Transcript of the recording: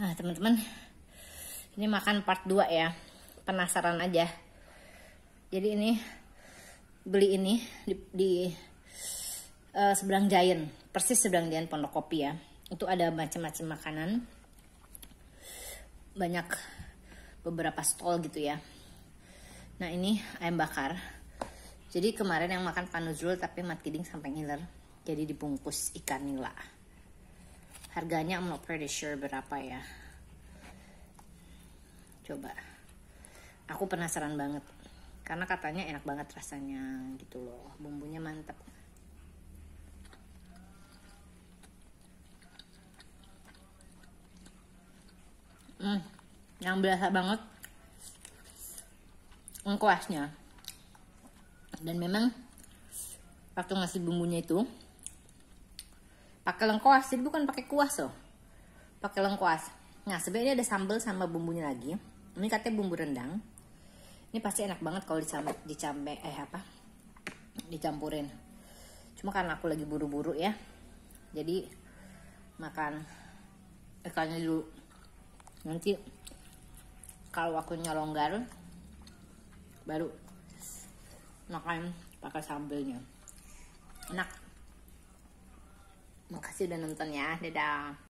Nah teman-teman ini makan part 2 ya penasaran aja jadi ini beli ini di, di uh, seberang Giant persis seberang Giant Pondok Kopi ya itu ada macam-macam makanan banyak beberapa stall gitu ya nah ini ayam bakar jadi kemarin yang makan panuzul tapi mat kiding sampai ngiler jadi dibungkus ikan nila harganya I'm not pretty sure berapa ya coba aku penasaran banget karena katanya enak banget rasanya gitu loh bumbunya mantep hmm, yang biasa banget kuahnya dan memang waktu ngasih bumbunya itu pakai lengkuas jadi bukan pakai kuas loh pakai lengkuas nah sebenarnya ada sambal sama bumbunya lagi ini katanya bumbu rendang ini pasti enak banget kalau dicambe, dicambe eh apa dicampurin cuma karena aku lagi buru-buru ya jadi makan ikannya dulu nanti kalau aku nyolonggar baru makan pakai sambelnya enak kasih udah nonton ya. Dadah.